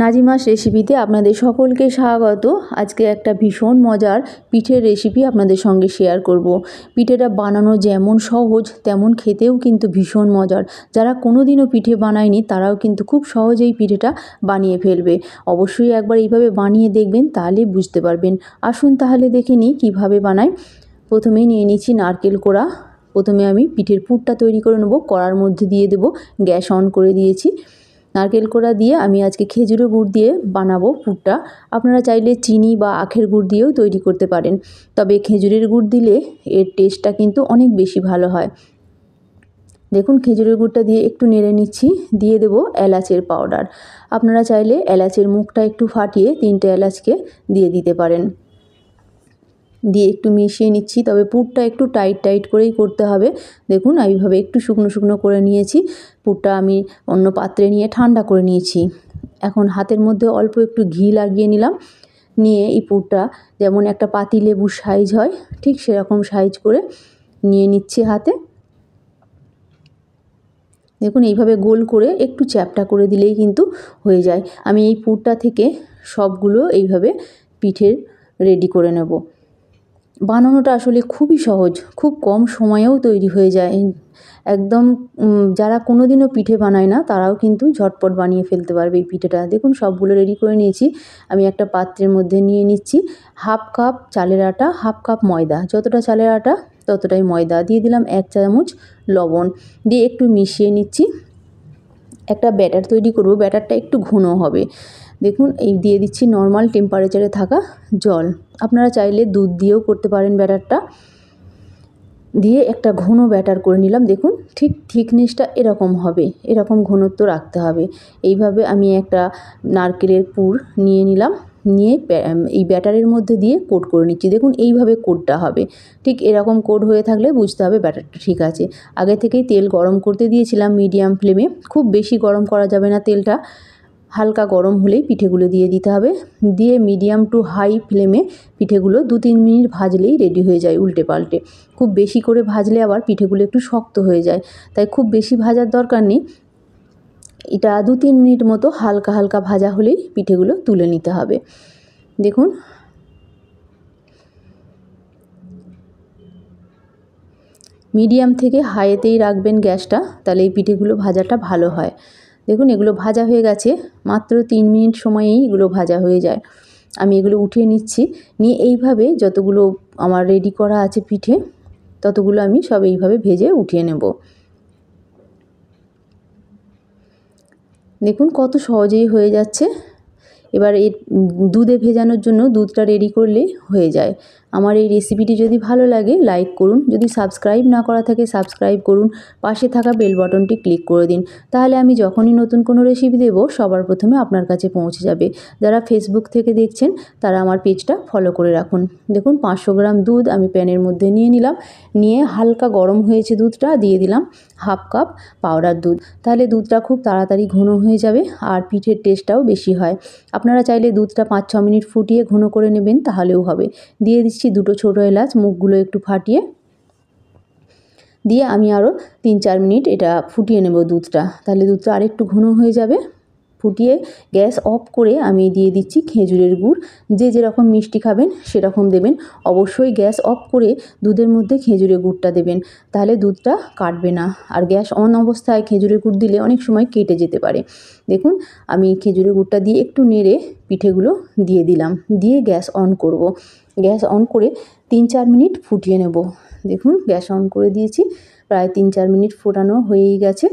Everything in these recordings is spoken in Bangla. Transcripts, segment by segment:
নাজিমা রেসিপিতে আপনাদের সকলকে স্বাগত আজকে একটা ভীষণ মজার পিঠের রেসিপি আপনাদের সঙ্গে শেয়ার করব। পিঠেটা বানানো যেমন সহজ তেমন খেতেও কিন্তু ভীষণ মজার যারা কোনোদিনও পিঠে বানায়নি তারাও কিন্তু খুব সহজেই পিঠেটা বানিয়ে ফেলবে অবশ্যই একবার এইভাবে বানিয়ে দেখবেন তাহলে বুঝতে পারবেন আসুন তাহলে দেখে নিই কীভাবে বানাই প্রথমেই নিয়ে নিচ্ছি নারকেল কোড়া প্রথমে আমি পিঠের পুরটা তৈরি করে নেবো কড়ার মধ্যে দিয়ে দেব গ্যাস অন করে দিয়েছি নারকেল কোড়া দিয়ে আমি আজকে খেজুরের গুড় দিয়ে বানাবো পুরটা আপনারা চাইলে চিনি বা আখের গুড় দিয়েও তৈরি করতে পারেন তবে খেজুরের গুড় দিলে এর টেস্টটা কিন্তু অনেক বেশি ভালো হয় দেখুন খেজুরের গুড়টা দিয়ে একটু নেড়ে নিচ্ছি দিয়ে দেব এলাচের পাউডার আপনারা চাইলে এলাচের মুখটা একটু ফাটিয়ে তিনটে এলাচকে দিয়ে দিতে পারেন দিয়ে একটু মিশিয়ে নিচ্ছি তবে পুরটা একটু টাইট টাইট করেই করতে হবে দেখুন এইভাবে একটু শুকনো শুকনো করে নিয়েছি পুরটা আমি অন্য পাত্রে নিয়ে ঠান্ডা করে নিয়েছি এখন হাতের মধ্যে অল্প একটু ঘি লাগিয়ে নিলাম নিয়ে এই পুরটা যেমন একটা পাতি লেবুর সাইজ হয় ঠিক সেরকম সাইজ করে নিয়ে নিচ্ছি হাতে দেখুন এইভাবে গোল করে একটু চ্যাপটা করে দিলেই কিন্তু হয়ে যায় আমি এই পুরটা থেকে সবগুলো এইভাবে পিঠের রেডি করে নেব বানানোটা আসলে খুবই সহজ খুব কম সময়েও তৈরি হয়ে যায় একদম যারা কোনো দিনও পিঠে বানায় না তারাও কিন্তু ঝটপট বানিয়ে ফেলতে পারবে এই পিঠেটা দেখুন সবগুলো রেডি করে নিয়েছি আমি একটা পাত্রের মধ্যে নিয়ে নিচ্ছি হাফ কাপ চালের আটা হাফ কাপ ময়দা যতটা চালের আটা ততটাই ময়দা দিয়ে দিলাম এক চামচ লবণ দিয়ে একটু মিশিয়ে নিচ্ছি একটা ব্যাটার তৈরি করব ব্যাটারটা একটু ঘন হবে দেখুন এই দিয়ে দিচ্ছি নর্মাল টেম্পারেচারে থাকা জল আপনারা চাইলে দুধ দিয়েও করতে পারেন ব্যাটারটা দিয়ে একটা ঘন ব্যাটার করে নিলাম দেখুন ঠিক থিকনেসটা এরকম হবে এরকম ঘনত্ব রাখতে হবে এইভাবে আমি একটা নারকেলের পুর নিয়ে নিলাম নিয়ে এই ব্যাটারের মধ্যে দিয়ে কোট করে নিচ্ছি দেখুন এইভাবে কোটটা হবে ঠিক এরকম কোট হয়ে থাকলে বুঝতে হবে ব্যাটারটা ঠিক আছে আগে থেকেই তেল গরম করতে দিয়েছিলাম মিডিয়াম ফ্লেমে খুব বেশি গরম করা যাবে না তেলটা হালকা গরম হলেই পিঠেগুলো দিয়ে দিতে হবে দিয়ে মিডিয়াম টু হাই ফ্লেমে পিঠেগুলো দু তিন মিনিট ভাজলেই রেডি হয়ে যায় উল্টে পাল্টে খুব বেশি করে ভাজলে আবার পিঠেগুলো একটু শক্ত হয়ে যায় তাই খুব বেশি ভাজার দরকার নেই এটা দু তিন মিনিট মতো হালকা হালকা ভাজা হলেই পিঠেগুলো তুলে নিতে হবে দেখুন মিডিয়াম থেকে হাইতেই রাখবেন গ্যাসটা তাহলে এই পিঠেগুলো ভাজাটা ভালো হয় দেখুন এগুলো ভাজা হয়ে গেছে মাত্র তিন মিনিট সময়েই এগুলো ভাজা হয়ে যায় আমি এগুলো উঠিয়ে নিচ্ছি নিয়ে এইভাবে যতগুলো আমার রেডি করা আছে পিঠে ততগুলো আমি সব এইভাবে ভেজে উঠিয়ে নেব দেখুন কত সহজেই হয়ে যাচ্ছে এবার এর দুধে ভেজানোর জন্য দুধটা রেডি করলে হয়ে যায় আমার এই রেসিপিটি যদি ভালো লাগে লাইক করুন যদি সাবস্ক্রাইব না করা থাকে সাবস্ক্রাইব করুন পাশে থাকা বেল বটনটি ক্লিক করে দিন তাহলে আমি যখনই নতুন কোনো রেসিপি দেব সবার প্রথমে আপনার কাছে পৌঁছে যাবে যারা ফেসবুক থেকে দেখছেন তারা আমার পেজটা ফলো করে রাখুন দেখুন পাঁচশো গ্রাম দুধ আমি প্যানের মধ্যে নিয়ে নিলাম নিয়ে হালকা গরম হয়েছে দুধটা দিয়ে দিলাম হাফ কাপ পাউডার দুধ তাহলে দুধটা খুব তাড়াতাড়ি ঘন হয়ে যাবে আর পিঠের টেস্টটাও বেশি হয় আপনারা চাইলে দুধটা পাঁচ ছ মিনিট ফুটিয়ে ঘন করে নেবেন তাহলেও হবে দিয়ে দিচ্ছি দিচ্ছি দুটো ছোটো এলাচ মুখগুলো একটু ফাটিয়ে দিয়ে আমি আরও তিন চার মিনিট এটা ফুটিয়ে নেব দুধটা তাহলে দুধটা আরেকটু ঘন হয়ে যাবে ফুটিয়ে গ্যাস অফ করে আমি দিয়ে দিচ্ছি খেজুরের গুড় যে যেরকম মিষ্টি খাবেন সেরকম দেবেন অবশ্যই গ্যাস অফ করে দুধের মধ্যে খেজুরের গুড়টা দেবেন তাহলে দুধটা কাটবে না আর গ্যাস অন অবস্থায় খেজুরের গুড় দিলে অনেক সময় কেটে যেতে পারে দেখুন আমি খেজুরের গুড়টা দিয়ে একটু নেড়ে পিঠেগুলো দিয়ে দিলাম দিয়ে গ্যাস অন করব। গ্যাস অন করে তিন চার মিনিট ফুটিয়ে নেব দেখুন গ্যাস অন করে দিয়েছি প্রায় তিন চার মিনিট ফোটানো হয়েই গেছে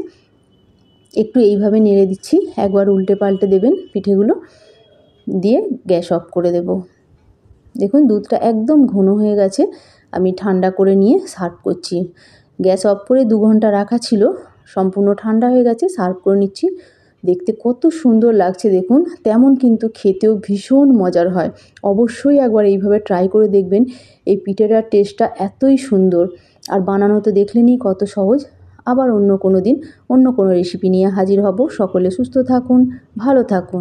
একটু এইভাবে নেড়ে দিচ্ছি একবার উল্টে পাল্টে দেবেন পিঠেগুলো দিয়ে গ্যাস অফ করে দেব দেখুন দুধটা একদম ঘন হয়ে গেছে আমি ঠান্ডা করে নিয়ে সার্ভ করছি গ্যাস অফ করে দু ঘন্টা রাখা ছিল সম্পূর্ণ ঠান্ডা হয়ে গেছে সার্ভ করে নিচ্ছি দেখতে কত সুন্দর লাগছে দেখুন তেমন কিন্তু খেতেও ভীষণ মজার হয় অবশ্যই একবার এইভাবে ট্রাই করে দেখবেন এই পিঠেটার টেস্টটা এতই সুন্দর আর বানানো তো দেখলেনই কত সহজ আবার অন্য কোনো দিন অন্য কোনো রেসিপি নিয়ে হাজির হব সকলে সুস্থ থাকুন ভালো থাকুন